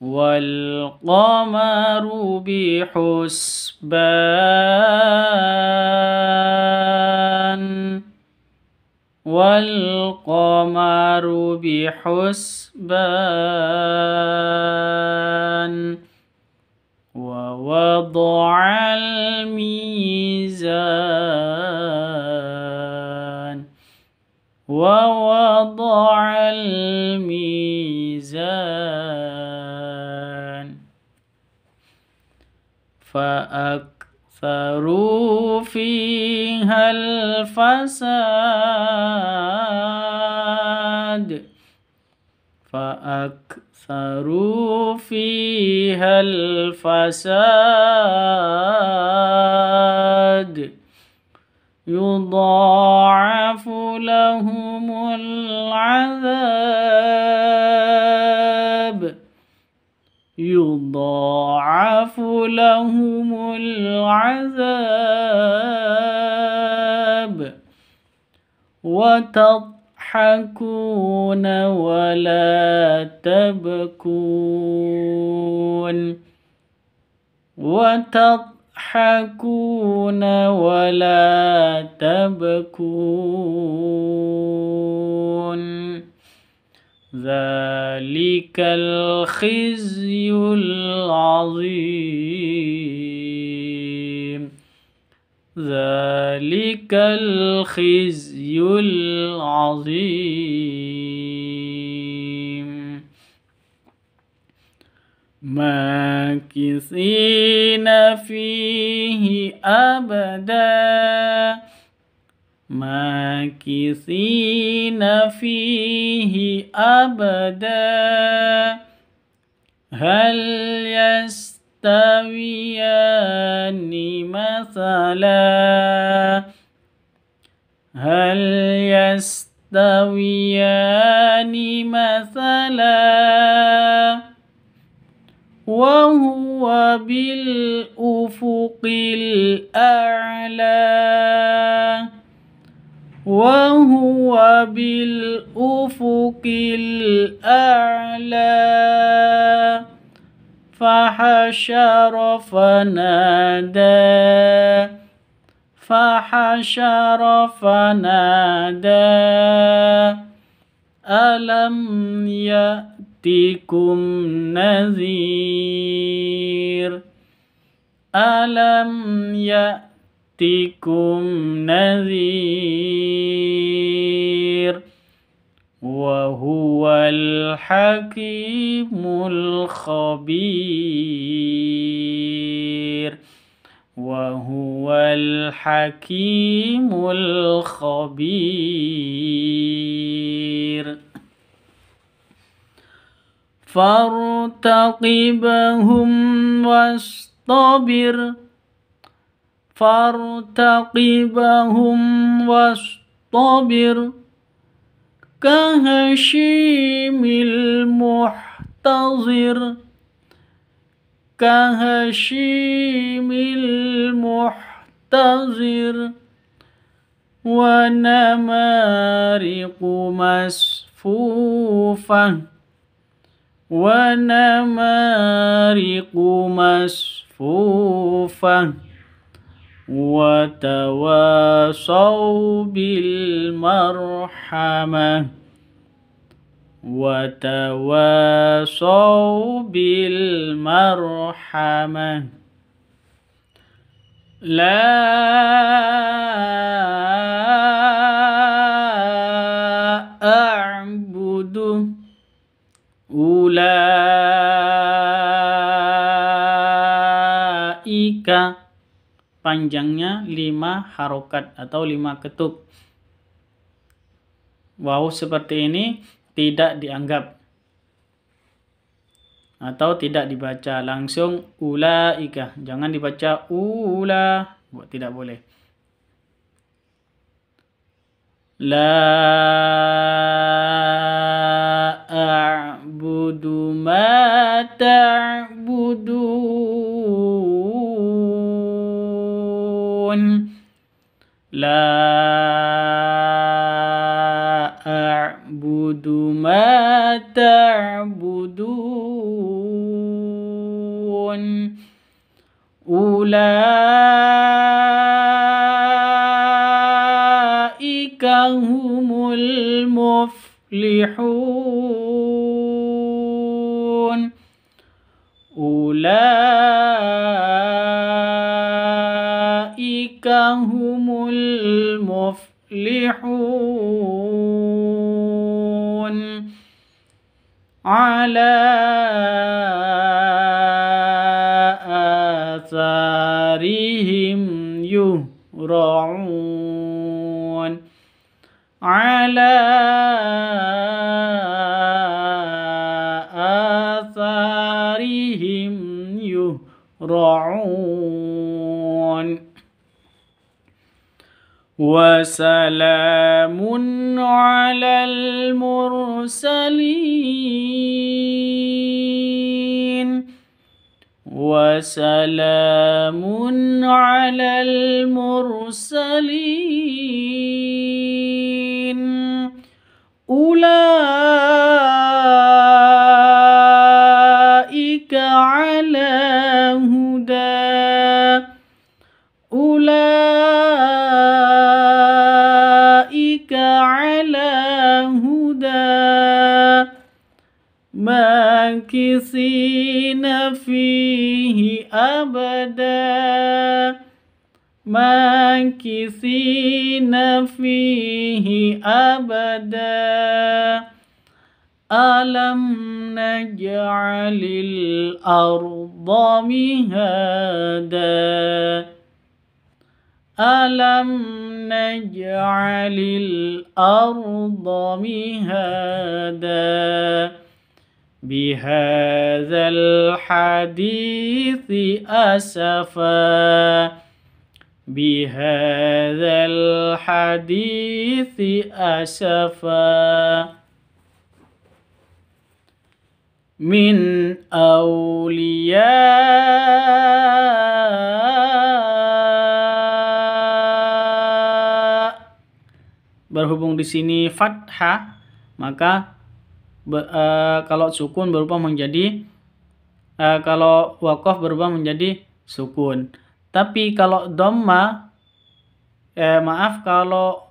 والقمر بحسبان والقمر بحسبان ووضع الميزان ووضع الميزان فأكثروا فيها الفساد فأكثروا فيها الفساد يضاعف لهم العذاب يضاعف لهم العذاب وتضحكون ولا تبكون وتضحكون ولا تبكون ذلك الخزي العظيم ذلك الخزي العظيم ماكثين فيه أبداً ماكثين فيه أبدا هل يستويان مثلا هل يستويان مثلا وهو بالأفق الأعلى وبالأفق الأعلى فحشر فنادى فحشر فنادى ألم يأتكم نذير ألم يأتكم يأتكم نذير وهو الحكيم الخبير وهو الحكيم الخبير فارتقبهم واصطبر فارتقبهم واصطبر كهشيم المحتضر كهشيم المحتضر ونمارق مسفوفة ونمارق مسفوفة وتواصوا بالمرحمة وتواصوا بالمرحمة لا panjangnya 5 harokat atau 5 ketuk. Wow, seperti ini tidak dianggap atau tidak dibaca langsung ulaika. Jangan dibaca ula, buat tidak boleh. La لا أعبد ما تعبدون أولئك هم المفلحون أولئك هم المفلحون على آثارهم يهرعون على آثارهم يهرعون وسلام على المرسلين وسلام على المرسلين أولئك ماكثين فيه أبدا ماكثين فيه أبدا ألم نجعل الأرض مهادا ألم نجعل الأرض مهادا بهذا الحديث أسفا بهذا الحديث أسفا من أولياء berhubung di sini fathah maka ber, uh, eh, kalau sukun berubah menjadi uh, kalau wakof berubah menjadi sukun. Tapi kalau doma eh, maaf kalau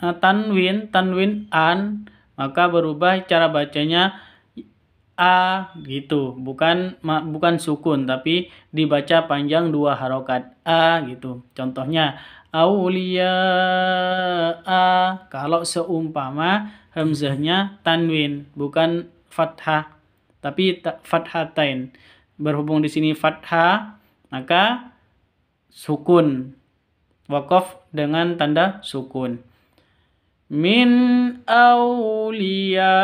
uh, tanwin tanwin an maka berubah cara bacanya a gitu bukan ma, bukan sukun tapi dibaca panjang dua harokat a gitu contohnya aulia a kalau seumpama hamzahnya tanwin bukan fathah tapi fathah tain. berhubung di sini fathah maka sukun wakaf dengan tanda sukun min awliya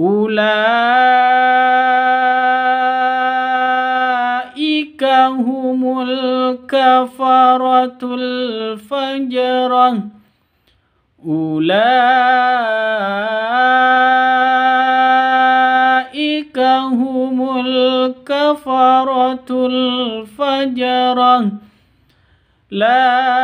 ulah الكفرة الفجر أولئك هم الكفرة الفجر لا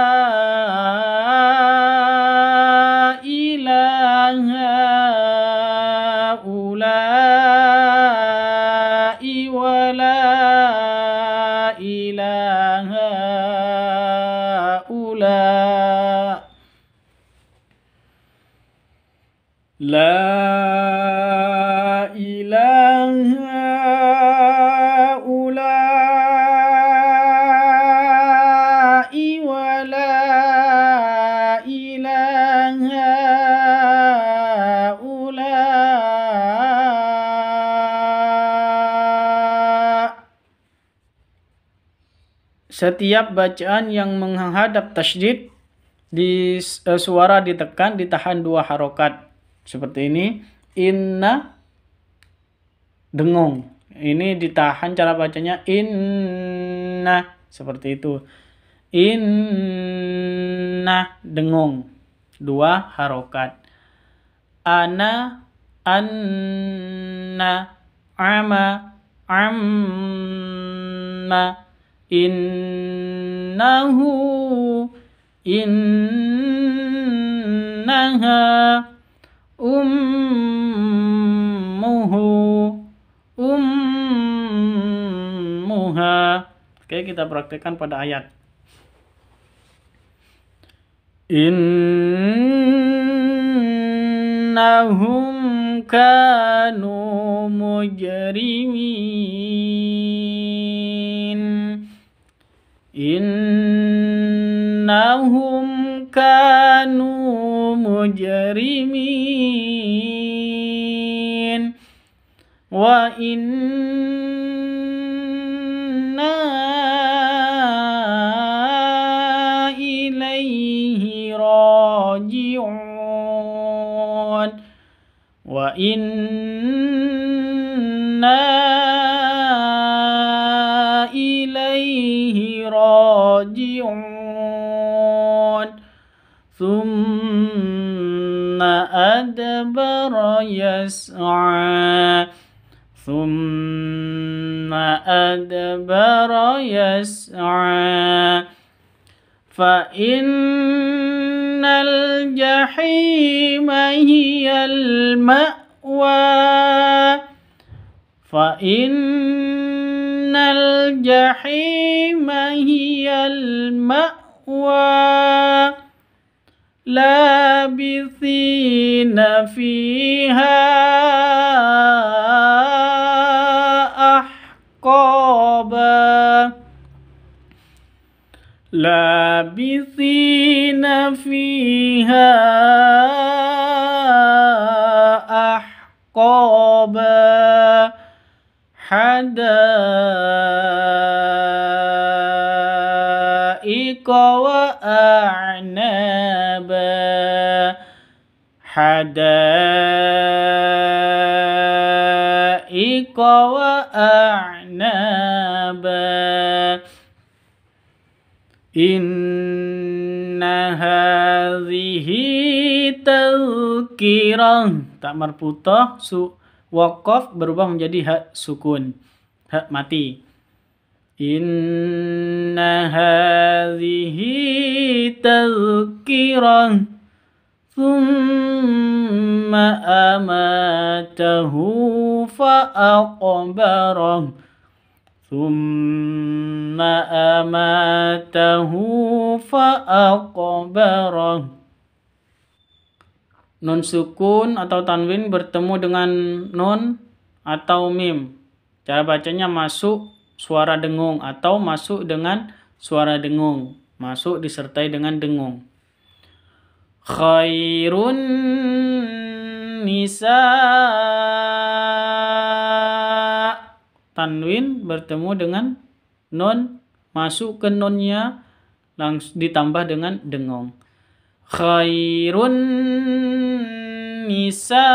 setiap bacaan yang menghadap tasjid, di uh, suara ditekan ditahan dua harokat seperti ini inna dengung ini ditahan cara bacanya inna seperti itu inna dengung dua harokat ana anna ama amma innahu innaha ummuhu ummuha Oke kita praktekkan pada ayat innahum kanu mujrimin إنهم كانوا مجرمين وإنا إليه راجعون وإن ثم أدبر يسعى ثم أدبر يسعى فإن الجحيم هي المأوى فإن الجحيم هي المأوى لابثين فيها أحقابا لابثين فيها أحقابا حدا wa وأعنابا Inna هذه تذكرة tak marputoh su wakof berubah menjadi hak sukun hak mati Inna hadhihi tazkirah ثم أماته فأقبره ثم أماته فأقبره Nun sukun atau tanwin bertemu dengan nun atau mim. Cara bacanya masuk suara dengung atau masuk dengan suara dengung. Masuk disertai dengan dengung khairun nisa tanwin bertemu dengan non masuk ke nonnya langsung ditambah dengan dengong khairun nisa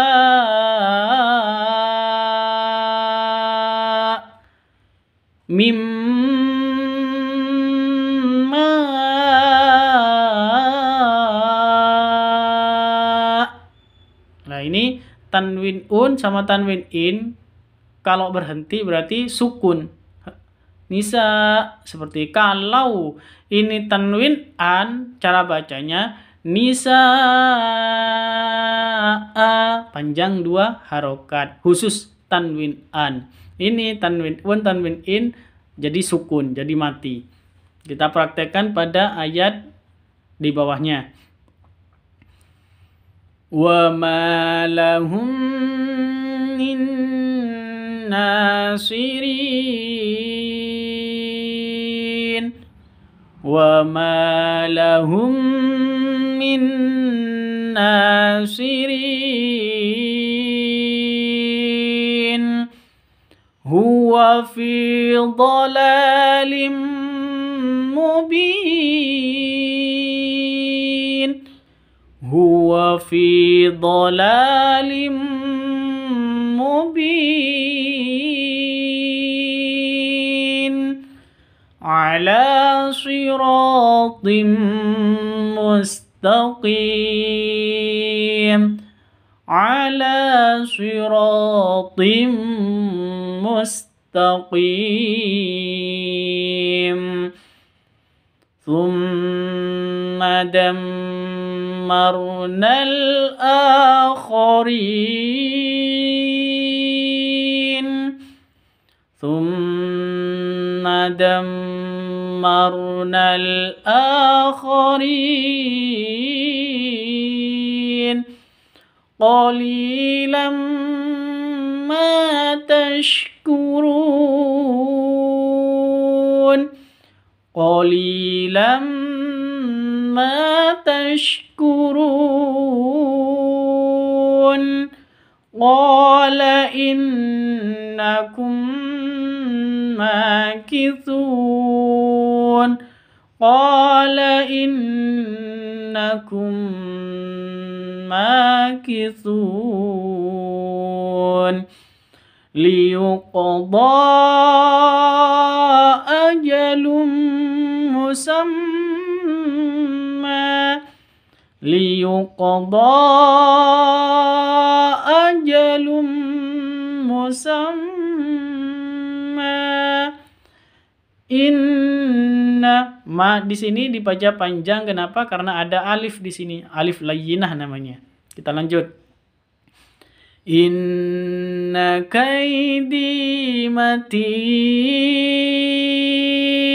mim tanwin un sama tanwin in kalau berhenti berarti sukun nisa seperti kalau ini tanwin an cara bacanya nisa a panjang dua harokat khusus tanwin an ini tanwin un tanwin in jadi sukun jadi mati kita praktekkan pada ayat di bawahnya وما لهم من ناصرين وما لهم من ناصرين هو في ضلال مبين وفي ضلال مبين على صراط مستقيم على صراط مستقيم ثم دم أمرنا الآخرين ثم دمرنا الآخرين قليلا ما تشكرون قليلا ما تشكرون قال إنكم ماكثون قال إنكم ماكثون ليقضى أجل مسمى ليقضى أجل مسمى إن ما di sini dibaca panjang kenapa karena ada alif di sini alif layinah namanya kita lanjut inna كيدي متين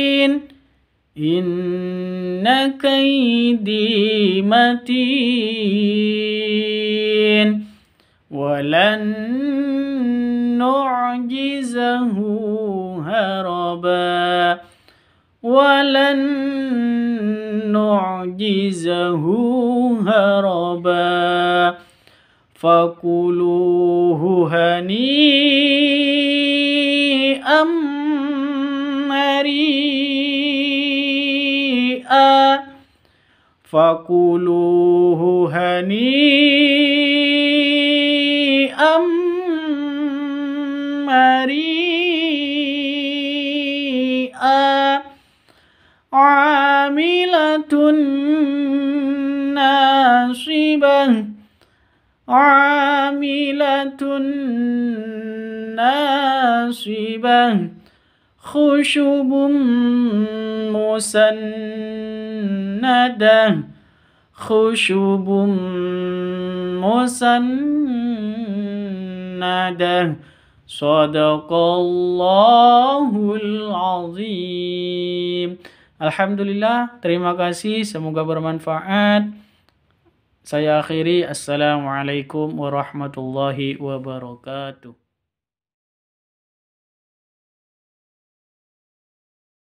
إن كيدي متين ولن نعجزه هربا ولن نعجزه هربا فكلوه هنيئا مريئا شيئا فكلوه هنيئا مريئا عاملة ناصبة عاملة ناصبة خشب مسندة خشب مسندة صدق الله العظيم Alhamdulillah, terima kasih, semoga bermanfaat. Saya akhiri, Assalamualaikum warahmatullahi wabarakatuh.